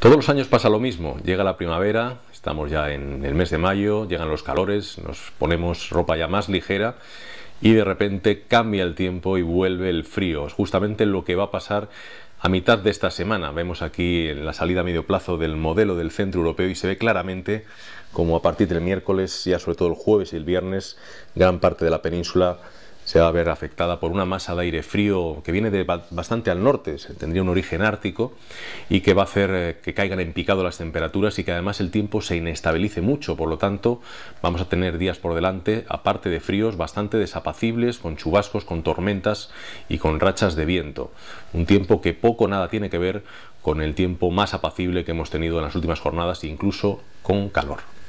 Todos los años pasa lo mismo, llega la primavera, estamos ya en el mes de mayo, llegan los calores, nos ponemos ropa ya más ligera y de repente cambia el tiempo y vuelve el frío. Es justamente lo que va a pasar a mitad de esta semana. Vemos aquí en la salida a medio plazo del modelo del centro europeo y se ve claramente como a partir del miércoles, ya sobre todo el jueves y el viernes, gran parte de la península se va a ver afectada por una masa de aire frío que viene de bastante al norte, tendría un origen ártico y que va a hacer eh, que caigan en picado las temperaturas y que además el tiempo se inestabilice mucho, por lo tanto vamos a tener días por delante, aparte de fríos, bastante desapacibles, con chubascos, con tormentas y con rachas de viento. Un tiempo que poco nada tiene que ver con el tiempo más apacible que hemos tenido en las últimas jornadas, incluso con calor.